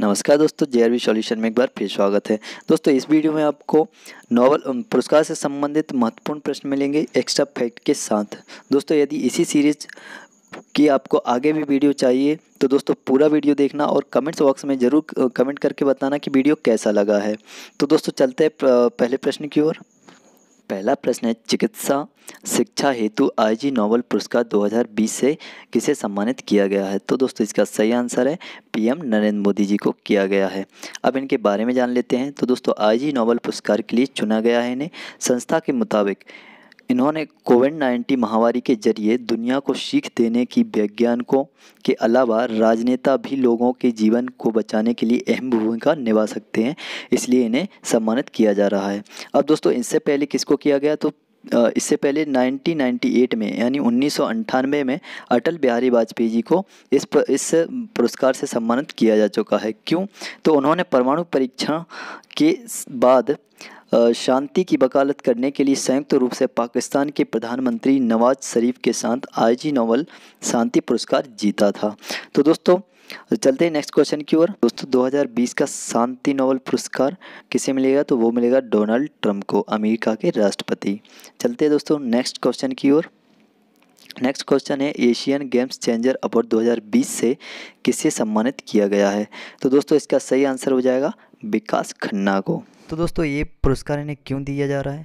नमस्कार दोस्तों जे are solution में एक बार फिर स्वागत है दोस्तों इस वीडियो में आपको नोबल पुरस्कार से संबंधित महत्वपूर्ण प्रश्न मिलेंगे एक्स्ट्रा फैक्ट के साथ दोस्तों यदि इसी सीरीज कि आपको आगे भी वीडियो चाहिए तो दोस्तों पूरा वीडियो देखना और कमेंट्स बॉक्स में ज़रूर कमेंट करके बताना कि वीडियो कैसा लगा है तो दोस्तों चलते हैं पहले प्रश्न की ओर पहला प्रश्न है चिकित्सा शिक्षा हेतु आईजी नोबल पुरस्कार 2020 से किसे सम्मानित किया गया है तो दोस्तों इसका सही आंसर है पीएम नरेंद्र मोदी जी को किया गया है अब इनके बारे में जान लेते हैं तो दोस्तों आईजी नोबल पुरस्कार के लिए चुना गया है इन्हें संस्था के मुताबिक इन्होंने कोविड नाइन्टीन महामारी के जरिए दुनिया को सीख देने की वैज्ञानिकों के अलावा राजनेता भी लोगों के जीवन को बचाने के लिए अहम भूमिका निभा सकते हैं इसलिए इन्हें सम्मानित किया जा रहा है अब दोस्तों इससे पहले किसको किया गया तो इससे पहले 1998 में यानी उन्नीस में अटल बिहारी वाजपेयी जी को इस पर, इस पुरस्कार से सम्मानित किया जा चुका है क्यों तो उन्होंने परमाणु परीक्षण के बाद शांति की वकालत करने के लिए संयुक्त रूप से पाकिस्तान के प्रधानमंत्री नवाज शरीफ के साथ आईजी नोवल शांति पुरस्कार जीता था तो दोस्तों चलते हैं नेक्स्ट क्वेश्चन की ओर दोस्तों 2020 का शांति नोबल पुरस्कार किसे मिलेगा तो वो मिलेगा डोनाल्ड ट्रंप को अमेरिका के राष्ट्रपति चलते हैं दोस्तों नेक्स्ट क्वेश्चन की ओर नेक्स्ट क्वेश्चन है एशियन गेम्स चेंजर अवार्ड 2020 से किसे सम्मानित किया गया है तो दोस्तों इसका सही आंसर हो जाएगा विकास खन्ना को तो दोस्तों ये पुरस्कार इन्हें क्यों दिया जा रहा है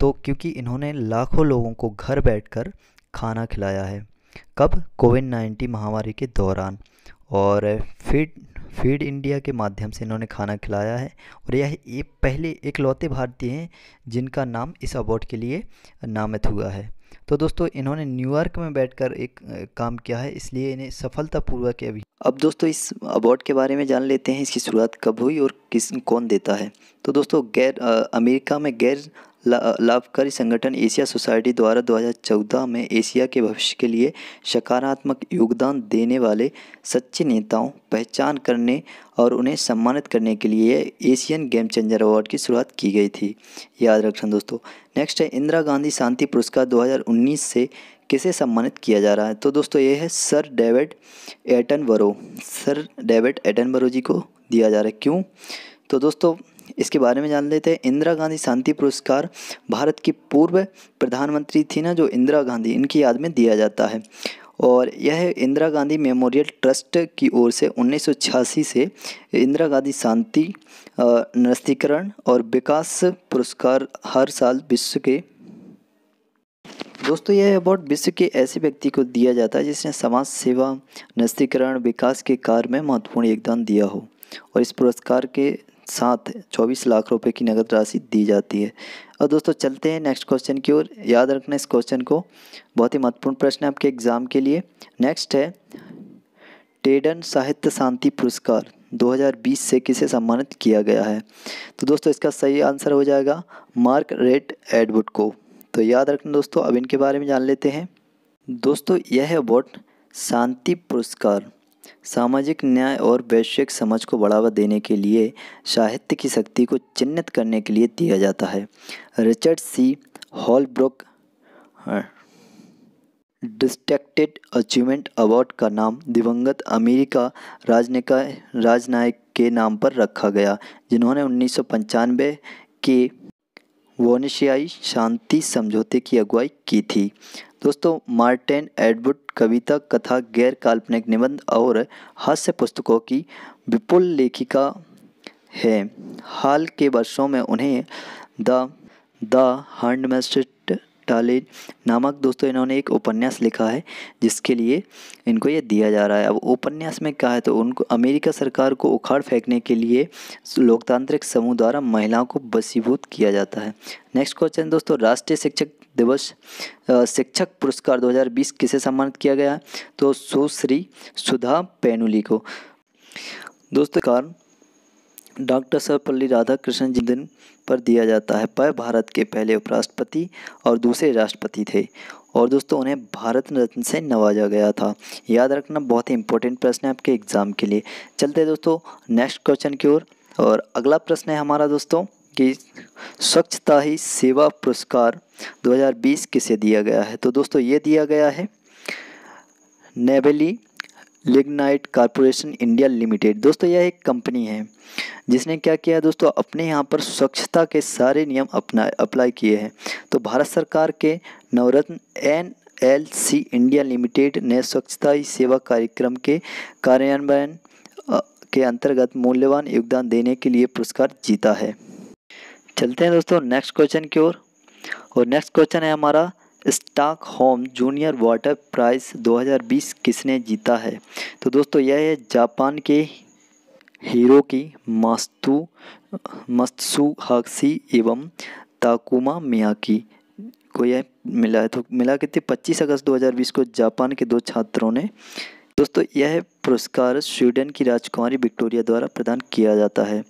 तो क्योंकि इन्होंने लाखों लोगों को घर बैठकर खाना खिलाया है कब कोविड नाइन्टीन महामारी के दौरान और फीड फीड इंडिया के माध्यम से इन्होंने खाना खिलाया है और यह ये पहले इकलौते भारतीय हैं जिनका नाम इस अवार्ड के लिए नामित हुआ है तो दोस्तों इन्होंने न्यूयॉर्क में बैठकर एक काम किया है इसलिए इन्हें सफलतापूर्वक अभी अब दोस्तों इस अवार्ड के बारे में जान लेते हैं इसकी शुरुआत कब हुई और किस कौन देता है तो दोस्तों गैर अमेरिका में गैर लाभकारी संगठन एशिया सोसाइटी द्वारा 2014 में एशिया के भविष्य के लिए सकारात्मक योगदान देने वाले सच्चे नेताओं पहचान करने और उन्हें सम्मानित करने के लिए एशियन गेम चेंजर अवार्ड की शुरुआत की गई थी याद रखना दोस्तों नेक्स्ट है इंदिरा गांधी शांति पुरस्कार 2019 से किसे सम्मानित किया जा रहा है तो दोस्तों ये है sir David Eaton sir David Eaton ji को दिया जा रहा है क्यों तो दोस्तों इसके बारे में जान लेते हैं इंदिरा गांधी शांति पुरस्कार भारत की पूर्व प्रधानमंत्री थी ना जो इंदिरा गांधी इनकी याद में दिया जाता है और यह इंदिरा गांधी मेमोरियल ट्रस्ट की ओर से उन्नीस से इंदिरा गांधी शांति नस्तीकरण और विकास पुरस्कार हर साल विश्व के दोस्तों यह अवार्ड विश्व के ऐसे व्यक्ति को दिया जाता है जिसने समाज सेवा नस्तीकरण विकास के कार्य में महत्वपूर्ण योगदान दिया हो और इस पुरस्कार के साथ चौबीस लाख रुपए की नगद राशि दी जाती है और दोस्तों चलते हैं नेक्स्ट क्वेश्चन की ओर याद रखना इस क्वेश्चन को बहुत ही महत्वपूर्ण प्रश्न है आपके एग्ज़ाम के लिए नेक्स्ट है टेडन साहित्य शांति पुरस्कार 2020 से किसे सम्मानित किया गया है तो दोस्तों इसका सही आंसर हो जाएगा मार्क रेट एडवुड को तो याद रखना दोस्तों अब इनके बारे में जान लेते हैं दोस्तों यह अवॉर्ड शांति पुरस्कार सामाजिक न्याय और वैश्विक समझ को बढ़ावा देने के लिए साहित्य की शक्ति को चिन्हित करने के लिए दिया जाता है रिचर्ड सी हॉलब्रुक हाँ। डिस्टेक्टेड अचीवमेंट अवार्ड का नाम दिवंगत अमेरिका राजनिका राजनायक के नाम पर रखा गया जिन्होंने उन्नीस के वोनिशियाई शांति समझौते की अगुवाई की थी दोस्तों मार्टिन एडवुड कविता कथा गैर काल्पनिक निबंध और हास्य पुस्तकों की विपुल लेखिका है हाल के वर्षों में उन्हें द द हंडमेस्ट टाले नामक दोस्तों इन्होंने एक उपन्यास लिखा है जिसके लिए इनको ये दिया जा रहा है अब उपन्यास में क्या है तो उनको अमेरिका सरकार को उखाड़ फेंकने के लिए लोकतांत्रिक समूह द्वारा महिलाओं को बसीभूत किया जाता है नेक्स्ट क्वेश्चन दोस्तों राष्ट्रीय शिक्षक दिवस शिक्षक पुरस्कार 2020 किसे सम्मानित किया गया तो सुश्री सुधा पैनुली को दोस्तों कारण डॉक्टर सर्वपल्ली राधाकृष्णन जी दिन पर दिया जाता है पर भारत के पहले उपराष्ट्रपति और दूसरे राष्ट्रपति थे और दोस्तों उन्हें भारत रत्न से नवाजा गया था याद रखना बहुत ही इंपॉर्टेंट प्रश्न है आपके एग्ज़ाम के लिए चलते दोस्तों नेक्स्ट क्वेश्चन की ओर और, और अगला प्रश्न है हमारा दोस्तों कि स्वच्छता ही सेवा पुरस्कार 2020 किसे दिया गया है तो दोस्तों ये दिया गया है Neyveli lignite corporation India limited दोस्तों यह एक कंपनी है जिसने क्या किया दोस्तों अपने यहाँ पर स्वच्छता के सारे नियम अपना अप्लाई किए हैं तो भारत सरकार के नवरत्न N L C India limited ने स्वच्छता ही सेवा कार्यक्रम के कार्यान्वयन के अंतर्गत मूल्यवान योगदान देने के लिए पुरस्कार जीता है चलते हैं दोस्तों नेक्स्ट क्वेश्चन की ओर और नेक्स्ट क्वेश्चन है हमारा Stockholm junior water prize 2020 किसने जीता है तो दोस्तों यह है जापान के हीरो की मास्तु मस्तुहाक्सी एवं ताकुमा की को यह मिला है तो मिला कितने पच्चीस अगस्त 2020 को जापान के दो छात्रों ने दोस्तों यह पुरस्कार स्वीडन की राजकुमारी विक्टोरिया द्वारा प्रदान किया जाता है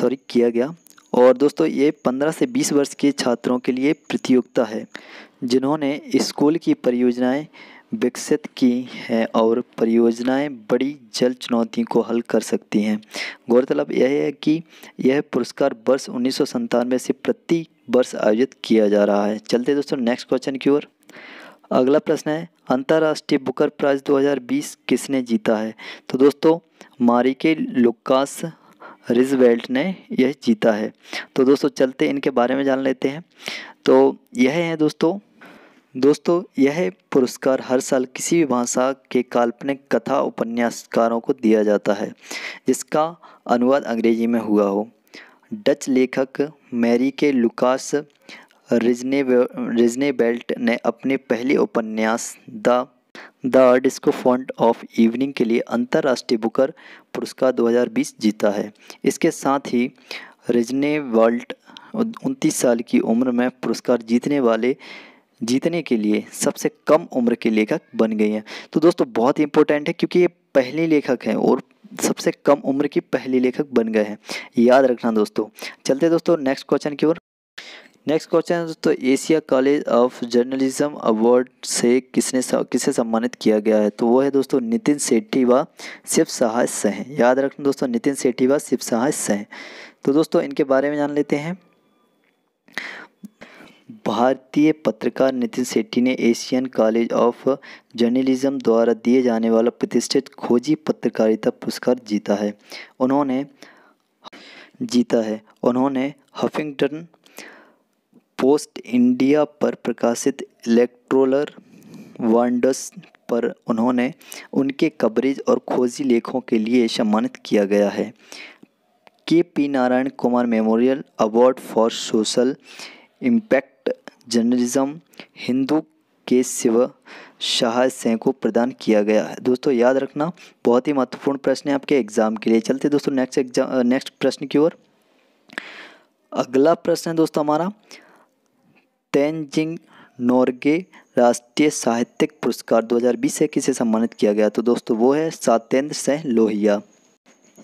सॉरी किया गया और दोस्तों ये 15 से 20 वर्ष के छात्रों के लिए प्रतियोगिता है जिन्होंने स्कूल की परियोजनाएं विकसित की हैं और परियोजनाएं बड़ी जल चुनौती को हल कर सकती हैं गौरतलब यह है कि यह पुरस्कार वर्ष उन्नीस से प्रति वर्ष आयोजित किया जा रहा है चलते दोस्तों नेक्स्ट क्वेश्चन की ओर अगला प्रश्न है अंतर्राष्ट्रीय बुकर प्राइज 2020 किसने जीता है तो दोस्तों मारिके लुकास रिजवेल्ट ने यह जीता है तो दोस्तों चलते इनके बारे में जान लेते हैं तो यह है दोस्तों दोस्तों यह पुरस्कार हर साल किसी भी भाषा के काल्पनिक कथा उपन्यासकारों को दिया जाता है जिसका अनुवाद अंग्रेजी में हुआ हो डच लेखक मैरी के लुकास रिजने रिजनेबेल्ट ने अपने पहले उपन्यास the the discomfort of evening के लिए अंतर्राष्ट्रीय बुकर पुरस्कार 2020 जीता है इसके साथ ही रजने वर्ल्ट उनतीस साल की उम्र में पुरस्कार जीतने वाले जीतने के लिए सबसे कम उम्र के लेखक बन गई हैं तो दोस्तों बहुत ही इंपॉर्टेंट है क्योंकि ये पहले लेखक हैं और सबसे कम उम्र की पहली लेखक बन गए हैं याद रखना दोस्तों चलते दोस्तों नेक्स्ट क्वेश्चन की ओर नेक्स्ट क्वेश्चन है दोस्तों Asia college of journalism award से किसने किसे सम्मानित किया गया है तो वो है दोस्तों नितिन सेठी व शिव सहाय सह याद रखना दोस्तों नितिन सेठी व शिव सहाय सह तो दोस्तों इनके बारे में जान लेते हैं भारतीय पत्रकार नितिन सेठी ने एशियन कॉलेज ऑफ जर्नलिज्म द्वारा दिए जाने वाला प्रतिष्ठित खोजी पत्रकारिता पुरस्कार जीता है उन्होंने जीता है उन्होंने हफिंगटन पोस्ट इंडिया पर प्रकाशित इलेक्ट्रोलर वंडर्स पर उन्होंने उनके कवरेज और खोजी लेखों के लिए सम्मानित किया गया है K P Narayan Kumar memorial award for social impact journalism Hindu के शिव शाह सिंह को प्रदान किया गया है दोस्तों याद रखना बहुत ही महत्वपूर्ण प्रश्न है आपके एग्जाम के लिए चलते दोस्तों नेक्स्ट एग्जाम नेक्स्ट प्रश्न की ओर अगला प्रश्न है दोस्तों हमारा तेनजिंग नोर्गे राष्ट्रीय साहित्यिक पुरस्कार 2020 से किसे सम्मानित किया गया तो दोस्तों वो है सातेंद्र सह लोहिया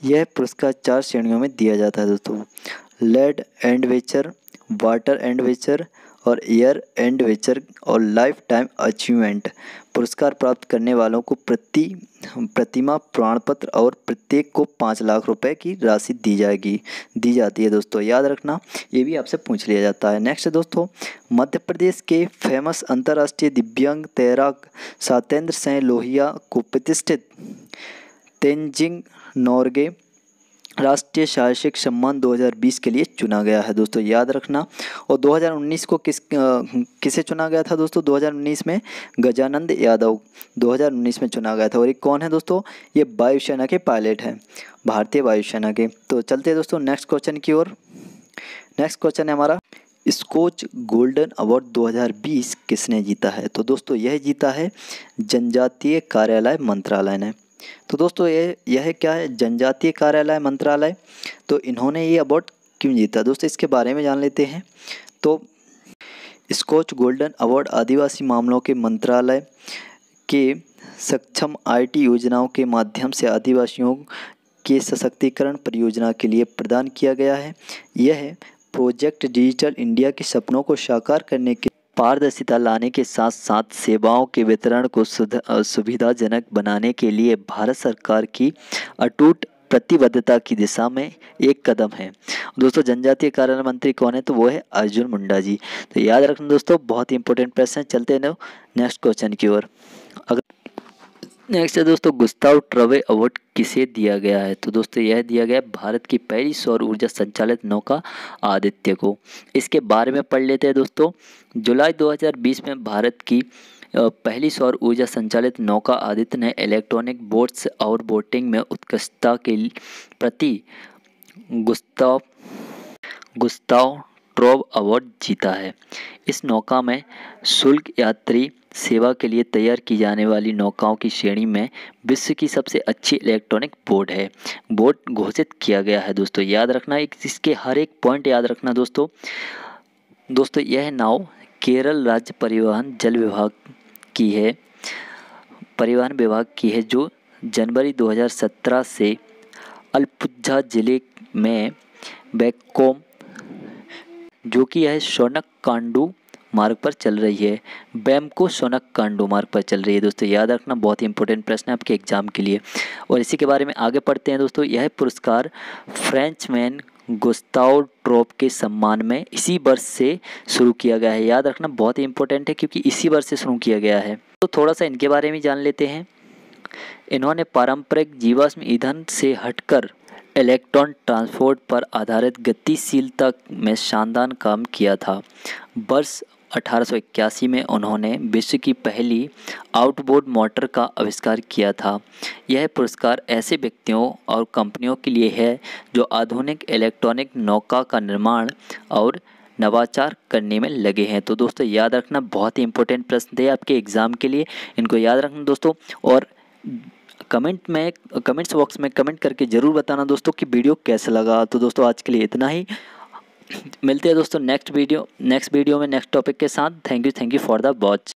यह पुरस्कार चार श्रेणियों में दिया जाता है दोस्तों लेड एंडवेचर वाटर एंडवेचर वेचर और ईयर एंड वेचर और लाइफ टाइम अचीवमेंट पुरस्कार प्राप्त करने वालों को प्रति प्रतिमा प्रमाण पत्र और प्रत्येक को पाँच लाख रुपए की राशि दी जाएगी दी जाती है दोस्तों याद रखना ये भी आपसे पूछ लिया जाता है नेक्स्ट दोस्तों मध्य प्रदेश के फेमस अंतर्राष्ट्रीय दिव्यांग तैराक सातेंद्र सिंह लोहिया को प्रतिष्ठित तेंजिंग नॉर्गे राष्ट्रीय शैक्षिक सम्मान 2020 के लिए चुना गया है दोस्तों याद रखना और 2019 को किस किसे चुना गया था दोस्तों 2019 में गजानंद यादव 2019 में चुना गया था और ये कौन है दोस्तों ये वायुसेना के पायलट हैं भारतीय वायुसेना के तो चलते हैं दोस्तों नेक्स्ट क्वेश्चन की ओर नेक्स्ट क्वेश्चन है हमारा स्कोच गोल्डन अवार्ड 2020 किसने जीता है तो दोस्तों यह जीता है जनजातीय कार्यालय मंत्रालय ने तो दोस्तों ये यह क्या है जनजातीय कार्यालय मंत्रालय तो इन्होंने ये अवार्ड क्यों जीता दोस्तों इसके बारे में जान लेते हैं तो स्कॉच गोल्डन अवार्ड आदिवासी मामलों के मंत्रालय के सक्षम आईटी योजनाओं के माध्यम से आदिवासियों के सशक्तिकरण परियोजना के लिए प्रदान किया गया है यह प्रोजेक्ट डिजिटल इंडिया के सपनों को साकार करने के पारदर्शिता लाने के साथ साथ सेवाओं के वितरण को सुविधाजनक बनाने के लिए भारत सरकार की अटूट प्रतिबद्धता की दिशा में एक कदम है दोस्तों जनजातीय कार्यालय मंत्री कौन है तो वो है अर्जुन मुंडा जी तो याद रखना दोस्तों बहुत ही इंपॉर्टेंट प्रश्न है चलते हैं नेक्स्ट क्वेश्चन की ओर अगर नेक्स्ट है दोस्तों गुस्ताव ट्रवे अवार्ड किसे दिया गया है तो दोस्तों यह दिया गया है भारत की पहली सौर ऊर्जा संचालित नौका आदित्य को इसके बारे में पढ़ लेते हैं दोस्तों जुलाई 2020 में भारत की पहली सौर ऊर्जा संचालित नौका आदित्य ने इलेक्ट्रॉनिक बोट्स और बोटिंग में उत्कृष्टता के प्रति गुस्ताव गुस्ताव ट्रोव अवार्ड जीता है इस नौका में शुल्क यात्री सेवा के लिए तैयार की जाने वाली नौकाओं की श्रेणी में विश्व की सबसे अच्छी इलेक्ट्रॉनिक बोर्ड है बोर्ड घोषित किया गया है दोस्तों याद रखना एक इसके हर एक पॉइंट याद रखना दोस्तों दोस्तों यह नाव केरल राज्य परिवहन जल विभाग की है परिवहन विभाग की है जो जनवरी 2017 से अल्पुझा जिले में बैकोम जो कि यह शौनक कांडू मार्ग पर चल रही है बैमको सोनक कांडो मार्ग पर चल रही है दोस्तों याद रखना बहुत ही इंपॉर्टेंट प्रश्न है आपके एग्जाम के लिए और इसी के बारे में आगे पढ़ते हैं दोस्तों यह पुरस्कार फ्रेंच मैन गुस्ताव ट्रोप के सम्मान में इसी वर्ष से शुरू किया गया है याद रखना बहुत ही इंपॉर्टेंट है क्योंकि इसी वर्ष से शुरू किया गया है तो थोड़ा सा इनके बारे में जान लेते हैं इन्होंने पारंपरिक जीवाश्म ईंधन से हटकर इलेक्ट्रॉन ट्रांसपोर्ट पर आधारित गतिशीलता में शानदार काम किया था वर्ष 1881 में उन्होंने विश्व की पहली आउटबोर्ड मोटर का आविष्कार किया था यह पुरस्कार ऐसे व्यक्तियों और कंपनियों के लिए है जो आधुनिक इलेक्ट्रॉनिक नौका का निर्माण और नवाचार करने में लगे हैं तो दोस्तों याद रखना बहुत ही इंपॉर्टेंट प्रश्न थे आपके एग्ज़ाम के लिए इनको याद रखना दोस्तों और कमेंट में कमेंट्स बॉक्स में कमेंट करके ज़रूर बताना दोस्तों कि वीडियो कैसा लगा तो दोस्तों आज के लिए इतना ही मिलते हैं दोस्तों नेक्स्ट वीडियो नेक्स्ट वीडियो में नेक्स्ट टॉपिक के साथ thank you thank you for the watch